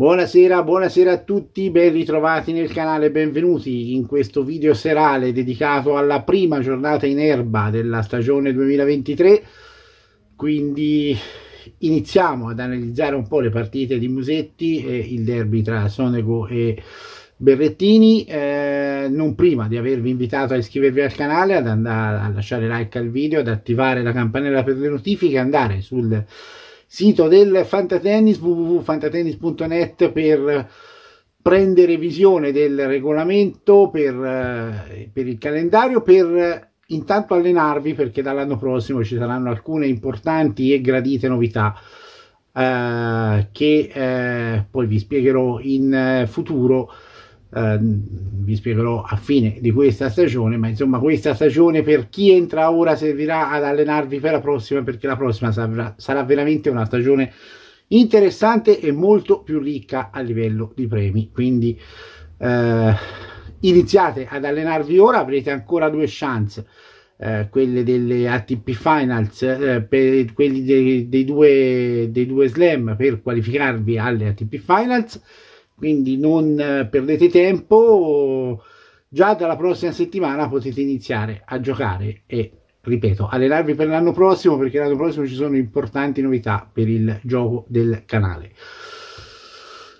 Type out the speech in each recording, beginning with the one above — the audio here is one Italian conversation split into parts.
Buonasera, buonasera a tutti, ben ritrovati nel canale, benvenuti in questo video serale dedicato alla prima giornata in erba della stagione 2023. Quindi iniziamo ad analizzare un po' le partite di Musetti e il derby tra Sonego e Berrettini. Eh, non prima di avervi invitato a iscrivervi al canale, ad andare a lasciare like al video, ad attivare la campanella per le notifiche, andare sul sito del Fantatennis www.fantatennis.net per prendere visione del regolamento, per, eh, per il calendario, per eh, intanto allenarvi perché dall'anno prossimo ci saranno alcune importanti e gradite novità eh, che eh, poi vi spiegherò in eh, futuro eh, vi spiegherò a fine di questa stagione, ma insomma questa stagione per chi entra ora servirà ad allenarvi per la prossima, perché la prossima sarà, sarà veramente una stagione interessante e molto più ricca a livello di premi. Quindi eh, iniziate ad allenarvi ora, avrete ancora due chance. Eh, quelle delle ATP Finals, eh, per quelli dei, dei, due, dei due slam per qualificarvi alle ATP Finals quindi non eh, perdete tempo già dalla prossima settimana potete iniziare a giocare e ripeto allenarvi per l'anno prossimo perché l'anno prossimo ci sono importanti novità per il gioco del canale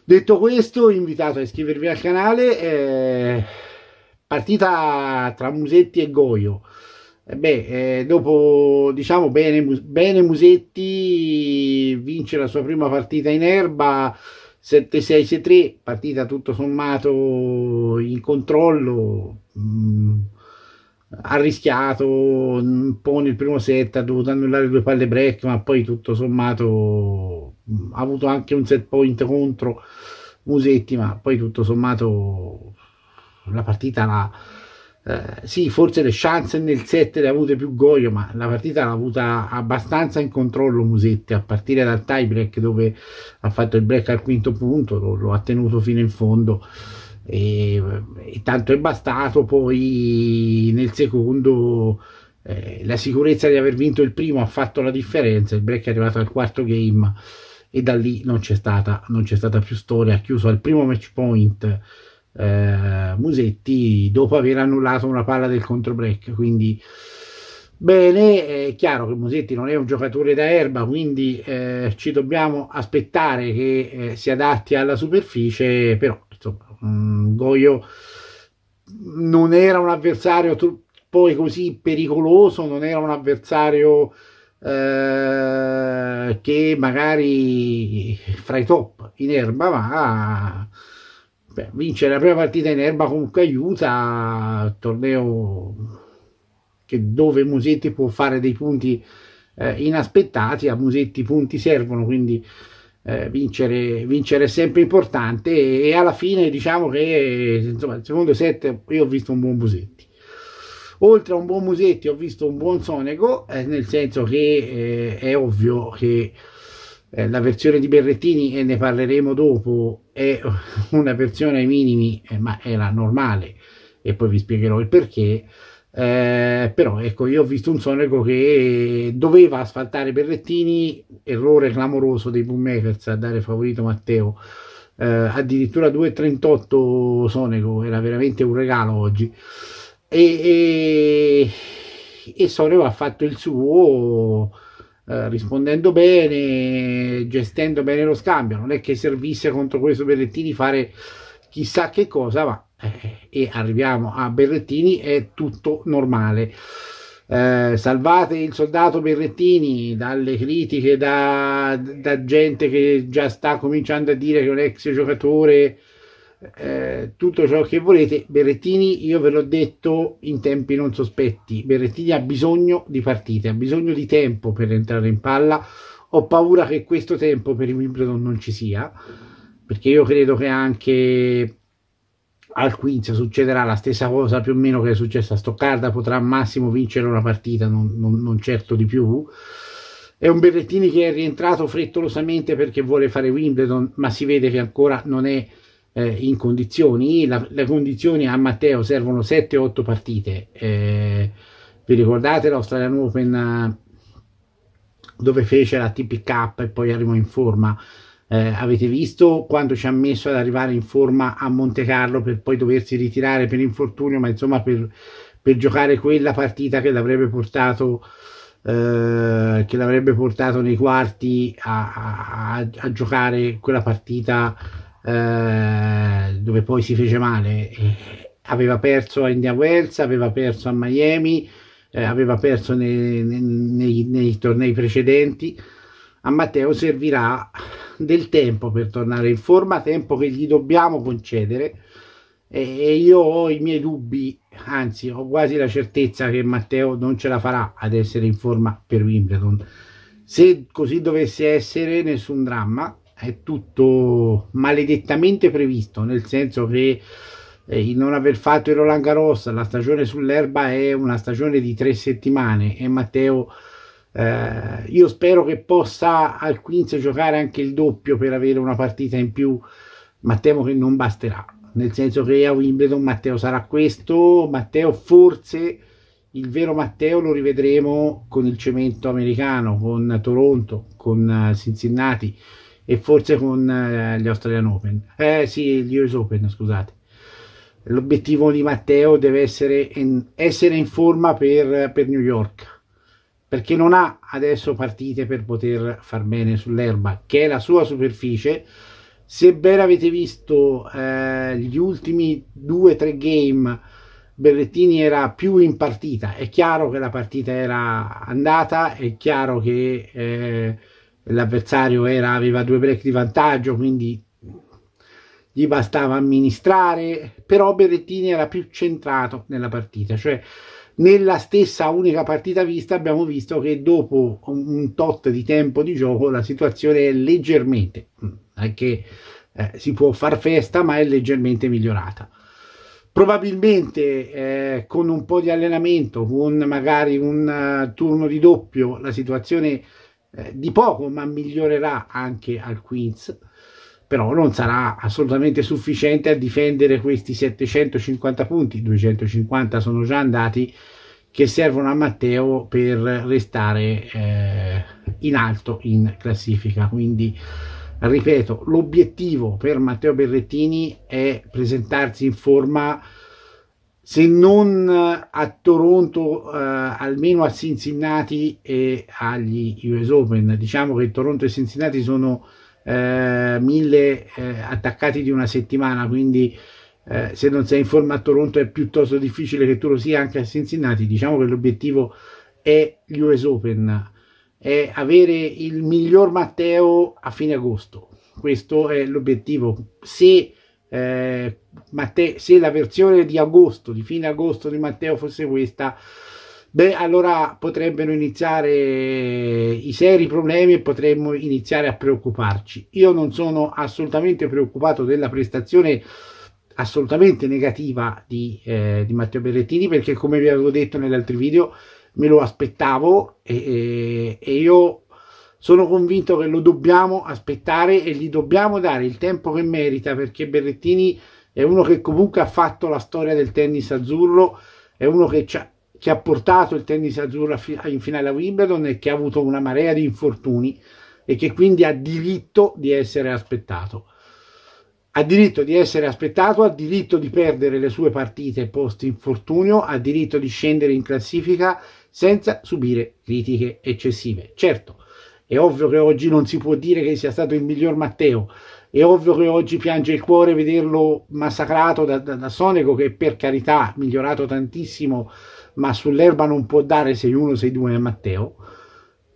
detto questo invitato a iscrivervi al canale eh, partita tra Musetti e Goio eh beh, eh, dopo diciamo bene, bene Musetti vince la sua prima partita in erba 7-6-6-3, partita tutto sommato in controllo, mh, mm, arrischiato un mm, po' nel primo set, ha dovuto annullare due palle break, ma poi tutto sommato mh, mm, ha avuto anche un set point contro Musetti, ma poi tutto sommato la partita l'ha eh, sì, forse le chance nel set le ha avute più Goio, ma la partita l'ha avuta abbastanza in controllo Musetti, a partire dal tie break dove ha fatto il break al quinto punto, lo, lo ha tenuto fino in fondo e, e, tanto è bastato poi nel secondo eh, la sicurezza di aver vinto il primo ha fatto la differenza, il break è arrivato al quarto game e da lì non c'è stata, non c'è stata più storia, ha chiuso al primo match point eh, Musetti dopo aver annullato una palla del controbreak. Quindi bene, è chiaro che Musetti non è un giocatore da erba, quindi eh, ci dobbiamo aspettare che eh, si adatti alla superficie, però insomma, mh, mm, Goio non era un avversario tro- poi così pericoloso, non era un avversario eh, che magari fra i top in erba, ma Beh, vincere la prima partita in erba comunque aiuta, torneo che dove Musetti può fare dei punti eh, inaspettati, a Musetti i punti servono, quindi eh, vincere, vincere, è sempre importante e, e alla fine diciamo che insomma, il secondo set io ho visto un buon Musetti. Oltre a un buon Musetti ho visto un buon Sonego, eh, nel senso che eh, è ovvio che eh, la versione di Berrettini, e ne parleremo dopo, è una versione ai minimi, eh, ma era normale, e poi vi spiegherò il perché. Eh, però ecco, io ho visto un Sonego che doveva asfaltare Berrettini, errore clamoroso dei bookmakers a dare favorito Matteo. Eh, addirittura 2,38 Sonego era veramente un regalo oggi. E, e, e Sonego ha fatto il suo eh, rispondendo bene, gestendo bene lo scambio. Non è che servisse contro questo Berrettini fare chissà che cosa, ma eh, e arriviamo a Berrettini, è tutto normale. Eh, salvate il soldato Berrettini dalle critiche da, da, gente che già sta cominciando a dire che è un ex giocatore eh, tutto ciò che volete. Berrettini, io ve l'ho detto in tempi non sospetti, Berrettini ha bisogno di partite, ha bisogno di tempo per entrare in palla. Ho paura che questo tempo per il Wimbledon non ci sia, perché io credo che anche al Quinz succederà la stessa cosa più o meno che è successa a Stoccarda, potrà massimo vincere una partita, non, non, non certo di più. È un Berrettini che è rientrato frettolosamente perché vuole fare Wimbledon, ma si vede che ancora non è eh, in condizioni. La, le condizioni a Matteo servono 7-8 partite. Eh, vi ricordate l'Australian Open eh, dove fece la TPK e poi arrivò in forma? Eh, avete visto quanto ci ha messo ad arrivare in forma a Monte Carlo per poi doversi ritirare per infortunio, ma insomma per, per giocare quella partita che l'avrebbe portato, eh, che l'avrebbe portato nei quarti a, a, a, giocare quella partita eh, dove poi si fece male, eh, aveva perso a India Wells, aveva perso a Miami, eh, aveva perso nei, nei, nei tornei precedenti. A Matteo servirà del tempo per tornare in forma, tempo che gli dobbiamo concedere e io ho i miei dubbi, anzi ho quasi la certezza che Matteo non ce la farà ad essere in forma per Wimbledon. Se così dovesse essere, nessun dramma, è tutto maledettamente previsto, nel senso che eh, il non aver fatto il Roland Garros, la stagione sull'erba è una stagione di tre settimane e Matteo eh, io spero che possa al Quince giocare anche il doppio per avere una partita in più, ma temo che non basterà, nel senso che a Wimbledon Matteo sarà questo, Matteo forse il vero Matteo lo rivedremo con il cemento americano, con Toronto, con eh, Cincinnati e forse con eh, gli Australian Open. Eh sì, gli US Open, scusate. L'obiettivo di Matteo deve essere in, essere in forma per, per New York perché non ha adesso partite per poter far bene sull'erba, che è la sua superficie. Sebbene avete visto eh, gli ultimi 2-3 game, Berrettini era più in partita. È chiaro che la partita era andata, è chiaro che eh, l'avversario aveva due break di vantaggio, quindi gli bastava amministrare, però Berrettini era più centrato nella partita, cioè nella stessa unica partita vista abbiamo visto che dopo un tot di tempo di gioco la situazione è leggermente, anche mm, eh, si può far festa, ma è leggermente migliorata. Probabilmente eh, con un po' di allenamento, con magari un uh, turno di doppio, la situazione eh, di poco, ma migliorerà anche al Queens, però non sarà assolutamente sufficiente a difendere questi 750 punti, 250 sono già andati, che servono a Matteo per restare eh, in alto in classifica. Quindi, ripeto, l'obiettivo per Matteo Berrettini è presentarsi in forma se non eh, a Toronto, eh, almeno a Cincinnati e agli US Open. Diciamo che Toronto e Cincinnati sono eh, mille eh, attaccati di una settimana, quindi eh, se non sei in forma a Toronto è piuttosto difficile che tu lo sia anche a Cincinnati. Diciamo che l'obiettivo è gli US Open, è avere il miglior Matteo a fine agosto. Questo è l'obiettivo. Se eh, Matteo, se la versione di agosto, di fine agosto di Matteo fosse questa, beh, allora potrebbero iniziare i seri problemi e potremmo iniziare a preoccuparci. Io non sono assolutamente preoccupato della prestazione assolutamente negativa di, eh, di Matteo Berrettini perché come vi avevo detto negli altri video me lo aspettavo e, e, e io sono convinto che lo dobbiamo aspettare e gli dobbiamo dare il tempo che merita perché Berrettini è uno che comunque ha fatto la storia del tennis azzurro, è uno che ci ha, che ha portato il tennis azzurro in finale a Wimbledon e che ha avuto una marea di infortuni e che quindi ha diritto di essere aspettato. Ha diritto di essere aspettato, ha diritto di perdere le sue partite post infortunio, ha diritto di scendere in classifica senza subire critiche eccessive. Certo, è ovvio che oggi non si può dire che sia stato il miglior Matteo. È ovvio che oggi piange il cuore vederlo massacrato da, da, da Sonego, che per carità ha migliorato tantissimo, ma sull'erba non può dare 6-1, 6-2 a Matteo.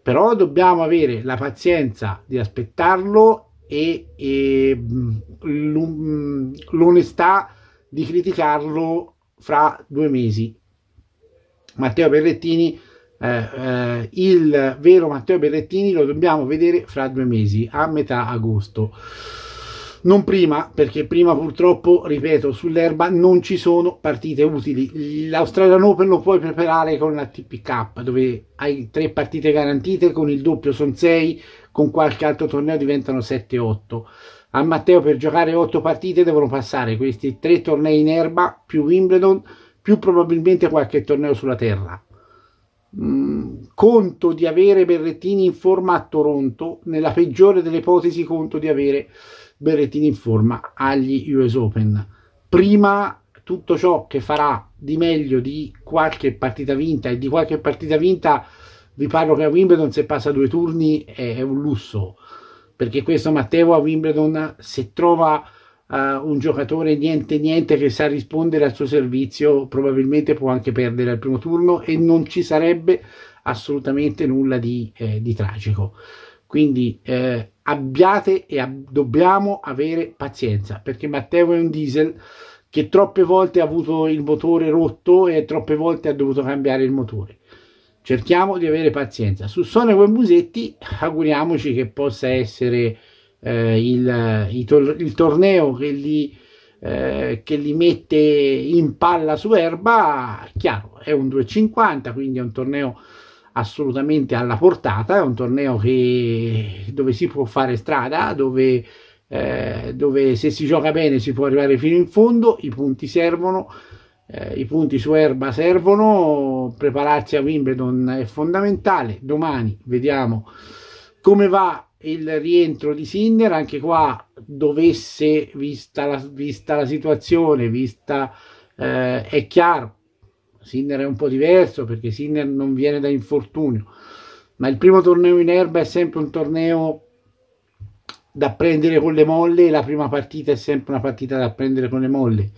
Però dobbiamo avere la pazienza di aspettarlo e, e mm, mm, l'onestà di criticarlo fra due mesi. Matteo Perrettini eh, eh, il vero Matteo Berrettini lo dobbiamo vedere fra due mesi, a metà agosto. Non prima, perché prima purtroppo, ripeto, sull'erba non ci sono partite utili. L'Australian Open lo puoi preparare con la TP TPK, dove hai tre partite garantite, con il doppio sono sei, con qualche altro torneo diventano 7-8. A Matteo per giocare otto partite devono passare questi tre tornei in erba, più Wimbledon, più probabilmente qualche torneo sulla terra Mm, conto di avere Berrettini in forma a Toronto, nella peggiore delle ipotesi conto di avere Berrettini in forma agli US Open. Prima tutto ciò che farà di meglio di qualche partita vinta e di qualche partita vinta vi parlo che a Wimbledon se passa due turni è un lusso perché questo Matteo a Wimbledon se trova a un giocatore niente niente che sa rispondere al suo servizio probabilmente può anche perdere al primo turno e non ci sarebbe assolutamente nulla di, eh, di tragico quindi eh, abbiate e ab- dobbiamo avere pazienza perché Matteo è un diesel che troppe volte ha avuto il motore rotto e troppe volte ha dovuto cambiare il motore cerchiamo di avere pazienza su Sonego e Musetti auguriamoci che possa essere eh, il, il, il, torneo che li, eh, che li mette in palla su erba, chiaro, è un 2,50, quindi è un torneo assolutamente alla portata, è un torneo che, dove si può fare strada, dove, eh, dove se si gioca bene si può arrivare fino in fondo, i punti servono. Eh, i punti su erba servono, prepararsi a Wimbledon è fondamentale. Domani vediamo come va il rientro di Sinner anche qua dovesse vista la, vista la situazione vista eh, è chiaro Sinner è un po' diverso perché Sinner non viene da infortunio ma il primo torneo in erba è sempre un torneo da prendere con le molle la prima partita è sempre una partita da prendere con le molle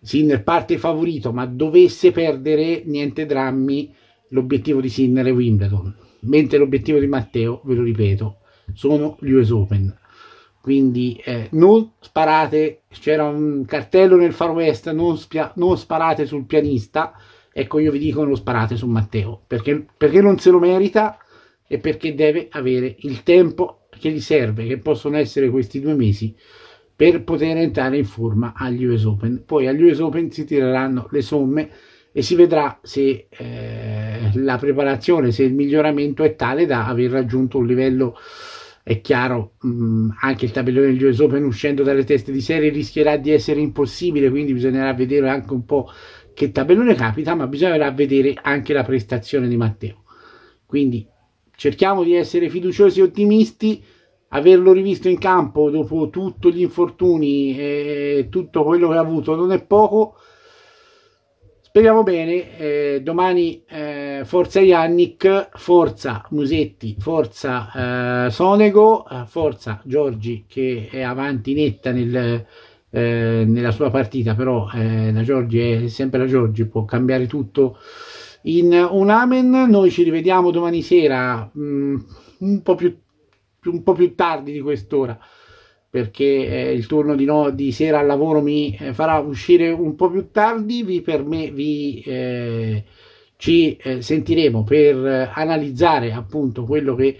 Sinner parte favorito ma dovesse perdere niente drammi l'obiettivo di Sinner è Wimbledon mentre l'obiettivo di Matteo ve lo ripeto sono gli US Open. Quindi eh, non sparate, c'era un cartello nel Far West, non, spia- non sparate sul pianista, ecco io vi dico non sparate su Matteo, perché, perché non se lo merita e perché deve avere il tempo che gli serve, che possono essere questi due mesi, per poter entrare in forma agli US Open. Poi agli US Open si tireranno le somme e si vedrà se eh, la preparazione, se il miglioramento è tale da aver raggiunto un livello è chiaro, mh, mm, anche il tabellone del US Open uscendo dalle teste di serie rischierà di essere impossibile, quindi bisognerà vedere anche un po' che tabellone capita, ma bisognerà vedere anche la prestazione di Matteo. Quindi cerchiamo di essere fiduciosi e ottimisti. Averlo rivisto in campo dopo tutti gli infortuni e tutto quello che ha avuto non è poco. Speriamo bene, eh, domani eh, forza Yannick, forza Musetti, forza eh, Sonego, eh, forza Giorgi che è avanti netta nel, eh, nella sua partita, però eh, la Giorgi è sempre la Giorgi, può cambiare tutto in un amen. Noi ci rivediamo domani sera, mh, mm, un, po più, un po' più tardi di quest'ora perché eh, il turno di, no, di, sera al lavoro mi eh, farà uscire un po' più tardi, vi, me, vi eh, ci eh, sentiremo per eh, analizzare appunto quello che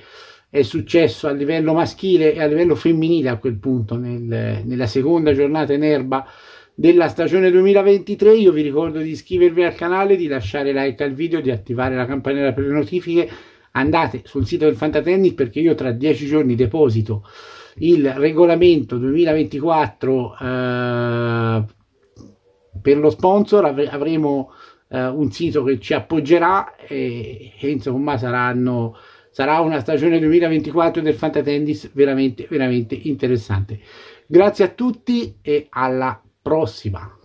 è successo a livello maschile e a livello femminile a quel punto nel, nella seconda giornata in erba della stagione 2023 io vi ricordo di iscrivervi al canale di lasciare like al video di attivare la campanella per le notifiche andate sul sito del Fantatennis perché io tra dieci giorni deposito il regolamento 2024 eh, per lo sponsor av- avremo eh, un sito che ci appoggerà e, e insomma saranno, sarà una stagione 2024 del Fantatennis veramente, veramente interessante. Grazie a tutti e alla prossima.